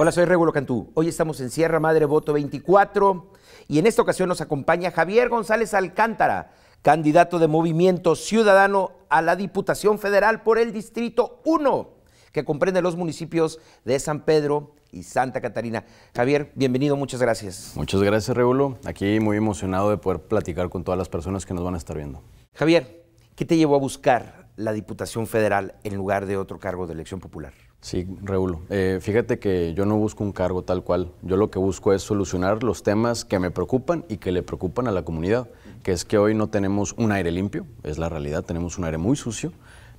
Hola, soy Regulo Cantú. Hoy estamos en Sierra Madre Voto 24 y en esta ocasión nos acompaña Javier González Alcántara, candidato de Movimiento Ciudadano a la Diputación Federal por el Distrito 1, que comprende los municipios de San Pedro y Santa Catarina. Javier, bienvenido, muchas gracias. Muchas gracias, Regulo. Aquí muy emocionado de poder platicar con todas las personas que nos van a estar viendo. Javier, ¿qué te llevó a buscar la Diputación Federal en lugar de otro cargo de elección popular? Sí, Raúl. Eh, fíjate que yo no busco un cargo tal cual. Yo lo que busco es solucionar los temas que me preocupan y que le preocupan a la comunidad, que es que hoy no tenemos un aire limpio, es la realidad, tenemos un aire muy sucio,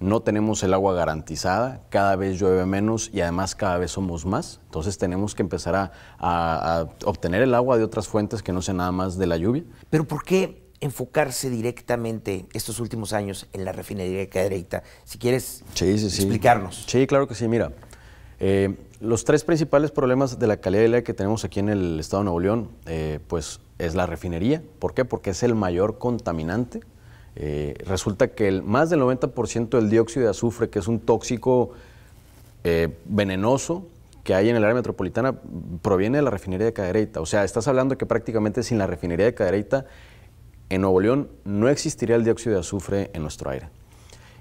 no tenemos el agua garantizada, cada vez llueve menos y además cada vez somos más. Entonces tenemos que empezar a obtener el agua de otras fuentes que no sea nada más de la lluvia. Pero ¿por qué enfocarse directamente estos últimos años en la refinería de Cadereyta. Si quieres explicarnos. Sí, claro que sí. Mira, eh, los tres principales problemas de la calidad del aire que tenemos aquí en el estado de Nuevo León, eh, pues es la refinería. ¿Por qué? Porque es el mayor contaminante. Eh, resulta que el, más del 90% del dióxido de azufre, que es un tóxico venenoso, que hay en el área metropolitana proviene de la refinería de Cadereyta. O sea, estás hablando que prácticamente sin la refinería de Cadereyta en Nuevo León no existiría el dióxido de azufre en nuestro aire.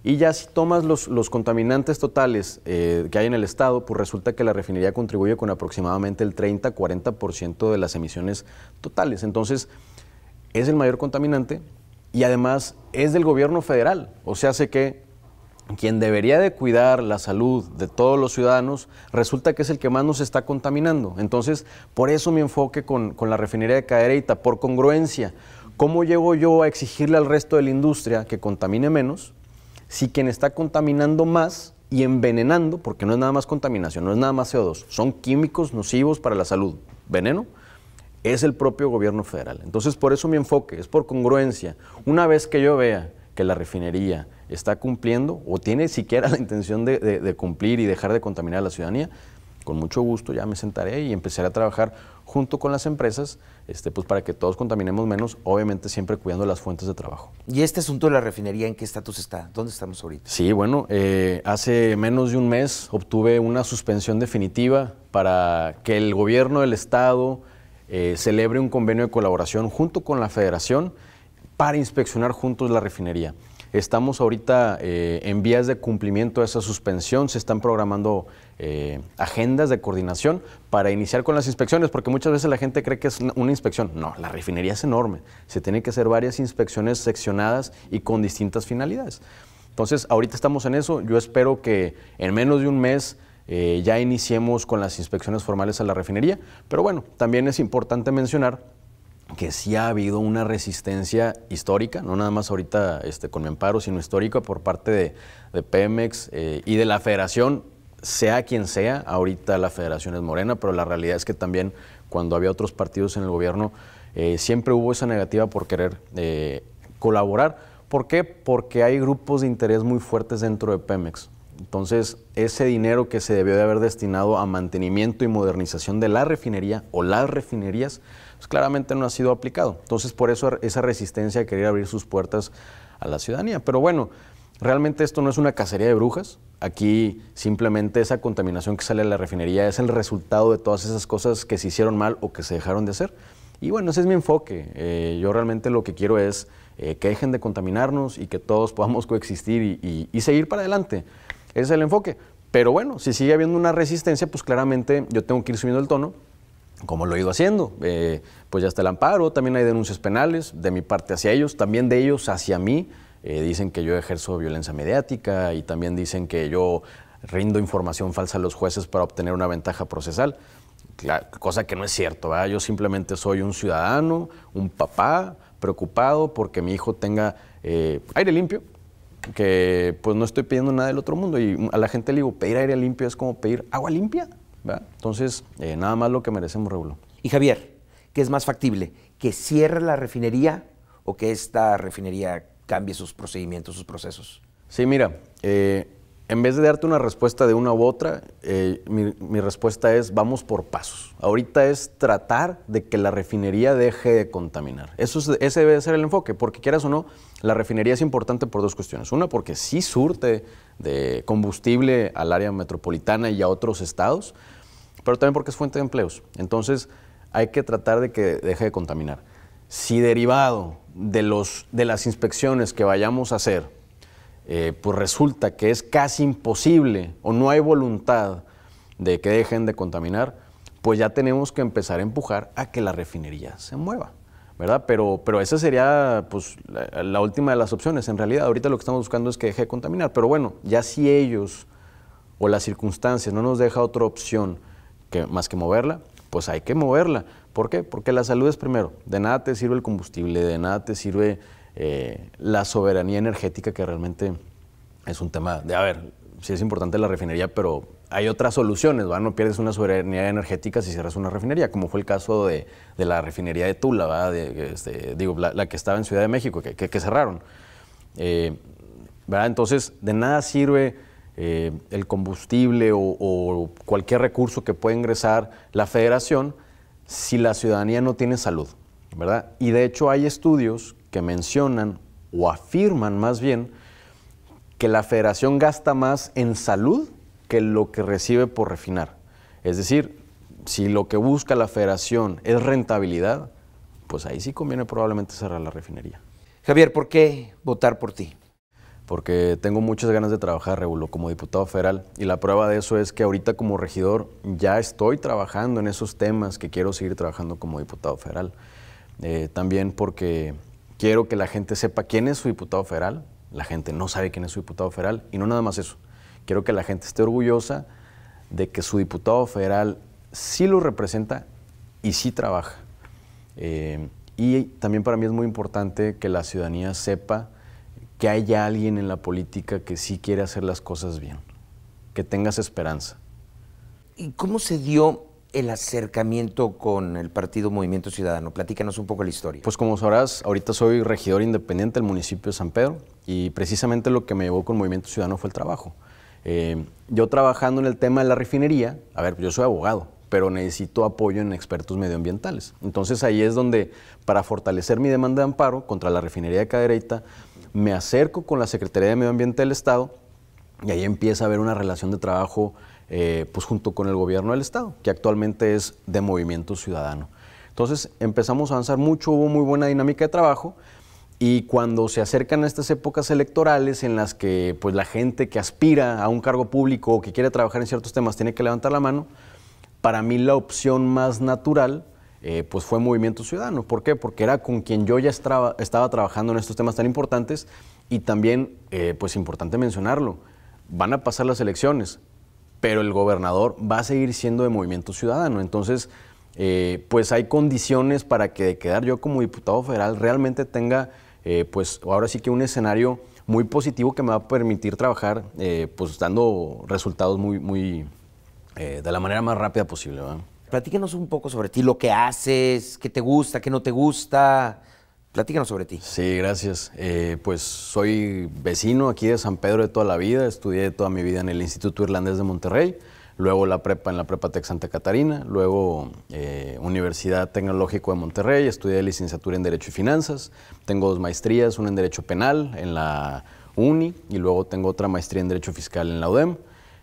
Y ya si tomas los, contaminantes totales eh, que hay en el estado, pues resulta que la refinería contribuye con aproximadamente el 30-40% de las emisiones totales. Entonces, es el mayor contaminante y además es del gobierno federal. O sea, hace que quien debería de cuidar la salud de todos los ciudadanos, resulta que es el que más nos está contaminando. Entonces, por eso mi enfoque con, la refinería de Cadereita por congruencia ¿Cómo llego yo a exigirle al resto de la industria que contamine menos si quien está contaminando más y envenenando, porque no es nada más contaminación, no es nada más CO2, son químicos nocivos para la salud, veneno, es el propio gobierno federal. Entonces, por eso mi enfoque es por congruencia. Una vez que yo vea que la refinería está cumpliendo o tiene siquiera la intención de, cumplir y dejar de contaminar a la ciudadanía, con mucho gusto ya me sentaré y empezaré a trabajar junto con las empresas este, pues para que todos contaminemos menos, obviamente siempre cuidando las fuentes de trabajo. ¿Y este asunto de la refinería en qué estatus está? ¿Dónde estamos ahorita? Sí, bueno, eh, hace menos de un mes obtuve una suspensión definitiva para que el gobierno del Estado eh, celebre un convenio de colaboración junto con la Federación para inspeccionar juntos la refinería. Estamos ahorita eh, en vías de cumplimiento de esa suspensión, se están programando eh, agendas de coordinación para iniciar con las inspecciones, porque muchas veces la gente cree que es una inspección. No, la refinería es enorme, se tienen que hacer varias inspecciones seccionadas y con distintas finalidades. Entonces, ahorita estamos en eso, yo espero que en menos de un mes eh, ya iniciemos con las inspecciones formales a la refinería, pero bueno, también es importante mencionar que sí ha habido una resistencia histórica, no nada más ahorita este, con con amparo, sino histórica por parte de, Pemex eh, y de la federación, sea quien sea, ahorita la federación es morena, pero la realidad es que también cuando había otros partidos en el gobierno, eh, siempre hubo esa negativa por querer eh, colaborar. ¿Por qué? Porque hay grupos de interés muy fuertes dentro de Pemex. Entonces, ese dinero que se debió de haber destinado a mantenimiento y modernización de la refinería o las refinerías, pues, claramente no ha sido aplicado. Entonces, por eso er, esa resistencia a querer abrir sus puertas a la ciudadanía. Pero bueno, realmente esto no es una cacería de brujas. Aquí simplemente esa contaminación que sale de la refinería es el resultado de todas esas cosas que se hicieron mal o que se dejaron de hacer. Y bueno, ese es mi enfoque. Eh, yo realmente lo que quiero es eh, que dejen de contaminarnos y que todos podamos coexistir y, y seguir para adelante. Ese es el enfoque. Pero bueno, si sigue habiendo una resistencia, pues claramente yo tengo que ir subiendo el tono como lo he ido haciendo. Eh, pues ya está el amparo, también hay denuncias penales de mi parte hacia ellos, también de ellos hacia mí. Eh, dicen que yo ejerzo violencia mediática y también dicen que yo rindo información falsa a los jueces para obtener una ventaja procesal. cosa que no es cierto, yo simplemente soy un ciudadano, un papá preocupado porque mi hijo tenga eh, aire limpio, que pues no estoy pidiendo nada del otro mundo y a la gente le digo, pedir aire limpio es como pedir agua limpia. Entonces, eh, nada más lo que merecemos, Regulo. Y Javier, ¿qué es más factible? ¿Que cierre la refinería o que esta refinería cambie sus procedimientos, sus procesos? Sí, mira, eh, en vez de darte una respuesta de una u otra, eh, mi, respuesta es vamos por pasos. Ahorita es tratar de que la refinería deje de contaminar. Eso ese debe ser el enfoque, porque quieras o no, la refinería es importante por dos cuestiones. Una, porque sí surte de combustible al área metropolitana y a otros estados, pero también porque es fuente de empleos. Entonces, hay que tratar de que deje de contaminar. Si derivado de, de las inspecciones que vayamos a hacer, eh, pues resulta que es casi imposible o no hay voluntad de que dejen de contaminar, pues ya tenemos que empezar a empujar a que la refinería se mueva, ¿verdad? Pero, esa sería pues, la, última de las opciones. En realidad, ahorita lo que estamos buscando es que deje de contaminar, pero bueno, ya si ellos o las circunstancias no nos deja otra opción, más que moverla, pues hay que moverla. ¿Por qué? Porque la salud es primero. De nada te sirve el combustible, de nada te sirve eh, la soberanía energética, que realmente es un tema de, a ver, sí es importante la refinería, pero hay otras soluciones, ¿va? No pierdes una soberanía energética si cierras una refinería, como fue el caso de, la refinería de Tula, ¿va? Este, digo, la, que estaba en Ciudad de México, que, cerraron. Eh, ¿verdad? Entonces, de nada sirve eh, el combustible o, o, cualquier recurso que pueda ingresar la federación si la ciudadanía no tiene salud, ¿verdad? Y de hecho hay estudios que mencionan o afirman más bien que la federación gasta más en salud que lo que recibe por refinar. Es decir, si lo que busca la federación es rentabilidad, pues ahí sí conviene probablemente cerrar la refinería. Javier, ¿por qué votar por ti? porque tengo muchas ganas de trabajar, Regulo, como diputado federal. Y la prueba de eso es que ahorita como regidor ya estoy trabajando en esos temas que quiero seguir trabajando como diputado federal. Eh, también porque quiero que la gente sepa quién es su diputado federal. La gente no sabe quién es su diputado federal. Y no nada más eso. Quiero que la gente esté orgullosa de que su diputado federal sí lo representa y sí trabaja. Eh, y también para mí es muy importante que la ciudadanía sepa que haya alguien en la política que sí quiere hacer las cosas bien, que tengas esperanza. ¿Y cómo se dio el acercamiento con el partido Movimiento Ciudadano? Platícanos un poco la historia. Pues como sabrás, ahorita soy regidor independiente del municipio de San Pedro y precisamente lo que me llevó con Movimiento Ciudadano fue el trabajo. Eh, yo trabajando en el tema de la refinería, a ver, yo soy abogado, pero necesito apoyo en expertos medioambientales. Entonces ahí es donde, para fortalecer mi demanda de amparo contra la refinería de Cadereyta, me acerco con la Secretaría de Medio Ambiente del Estado y ahí empieza a haber una relación de trabajo eh, pues junto con el gobierno del Estado, que actualmente es de Movimiento Ciudadano. Entonces empezamos a avanzar mucho, hubo muy buena dinámica de trabajo y cuando se acercan a estas épocas electorales en las que pues, la gente que aspira a un cargo público o que quiere trabajar en ciertos temas tiene que levantar la mano, para mí la opción más natural eh, pues fue Movimiento Ciudadano. ¿Por qué? Porque era con quien yo ya estaba, estaba trabajando en estos temas tan importantes y también, eh, pues importante mencionarlo, van a pasar las elecciones, pero el gobernador va a seguir siendo de Movimiento Ciudadano. Entonces, eh, pues hay condiciones para que de quedar yo como diputado federal realmente tenga, pues ahora sí que un escenario muy positivo que me va a permitir trabajar, pues dando resultados muy, muy, de la manera más rápida posible. ¿verdad? Platícanos un poco sobre ti, lo que haces, qué te gusta, qué no te gusta. Platícanos sobre ti. Sí, gracias. Eh, pues soy vecino aquí de San Pedro de toda la vida. Estudié toda mi vida en el Instituto Irlandés de Monterrey. Luego la prepa en la Prepa Tech Santa Catarina. Luego eh, Universidad Tecnológico de Monterrey. Estudié licenciatura en Derecho y Finanzas. Tengo dos maestrías, una en Derecho Penal en la UNI y luego tengo otra maestría en Derecho Fiscal en la UDEM.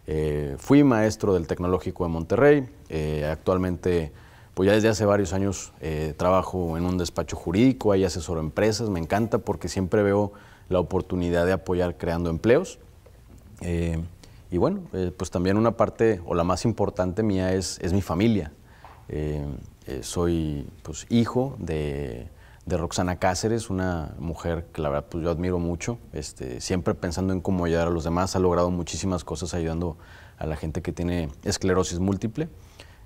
Eh, fui maestro del Tecnológico de Monterrey, eh, actualmente, pues ya desde hace varios años eh, trabajo en un despacho jurídico, ahí asesoro empresas, me encanta porque siempre veo la oportunidad de apoyar creando empleos. y bueno, pues también una parte, o la más importante mía, es, es mi familia. soy pues, hijo de de Roxana Cáceres, una mujer que la verdad pues yo admiro mucho, este, siempre pensando en cómo ayudar a los demás, ha logrado muchísimas cosas ayudando a la gente que tiene esclerosis múltiple.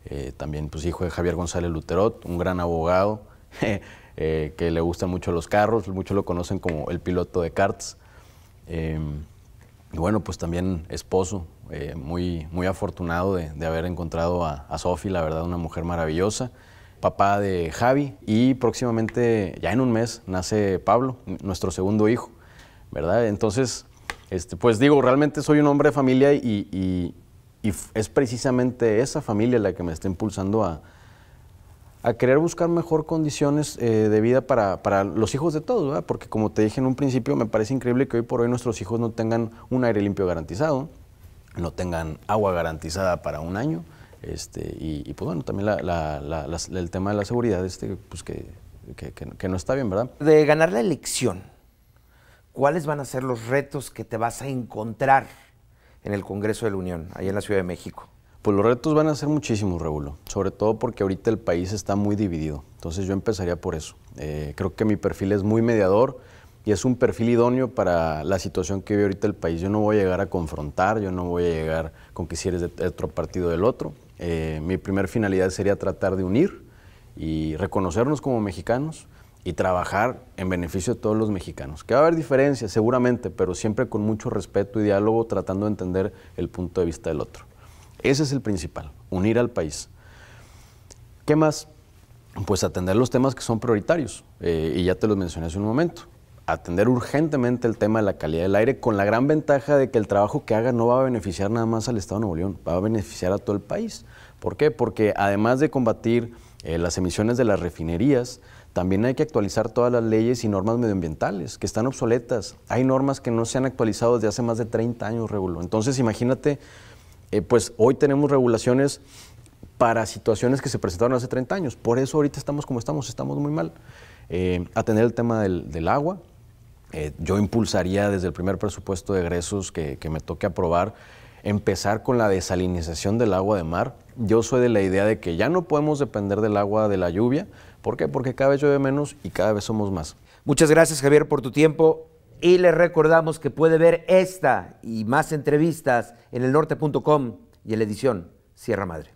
Eh, también pues hijo de Javier González Luterot, un gran abogado eh, que le gustan mucho los carros, muchos lo conocen como el piloto de karts. y eh, bueno, pues también esposo, muy, muy afortunado de, haber encontrado a, a Sofi, la verdad, una mujer maravillosa papá de Javi, y próximamente, ya en un mes, nace Pablo, nuestro segundo hijo, ¿verdad? Entonces, este, pues digo, realmente soy un hombre de familia y, es precisamente esa familia la que me está impulsando a, querer buscar mejor condiciones eh, de vida para, para, los hijos de todos, ¿verdad? Porque como te dije en un principio, me parece increíble que hoy por hoy nuestros hijos no tengan un aire limpio garantizado, no tengan agua garantizada para un año, este, y, pues bueno, también el tema de la seguridad, este, pues, que, no está bien, ¿verdad? De ganar la elección, ¿cuáles van a ser los retos que te vas a encontrar en el Congreso de la Unión, ahí en la Ciudad de México? Pues los retos van a ser muchísimos, Regulo, sobre todo porque ahorita el país está muy dividido. Entonces yo empezaría por eso. Eh, creo que mi perfil es muy mediador, y es un perfil idóneo para la situación que vive ahorita el país. Yo no voy a llegar a confrontar, yo no voy a llegar con que si eres de otro partido del otro. Eh, mi primer finalidad sería tratar de unir y reconocernos como mexicanos y trabajar en beneficio de todos los mexicanos. Que va a haber diferencias, seguramente, pero siempre con mucho respeto y diálogo, tratando de entender el punto de vista del otro. Ese es el principal, unir al país. ¿Qué más? Pues atender los temas que son prioritarios, eh, y ya te los mencioné hace un momento atender urgentemente el tema de la calidad del aire, con la gran ventaja de que el trabajo que haga no va a beneficiar nada más al Estado de Nuevo León, va a beneficiar a todo el país. ¿Por qué? Porque además de combatir eh, las emisiones de las refinerías, también hay que actualizar todas las leyes y normas medioambientales que están obsoletas. Hay normas que no se han actualizado desde hace más de 30 años, Regulo. Entonces, imagínate, eh, pues hoy tenemos regulaciones para situaciones que se presentaron hace 30 años. Por eso ahorita estamos como estamos, estamos muy mal. Eh, atender el tema del agua, eh, yo impulsaría desde el primer presupuesto de egresos que, me toque aprobar empezar con la desalinización del agua de mar. Yo soy de la idea de que ya no podemos depender del agua de la lluvia. ¿Por qué? Porque cada vez llueve menos y cada vez somos más. Muchas gracias Javier por tu tiempo y le recordamos que puede ver esta y más entrevistas en el norte.com y en la edición Sierra Madre.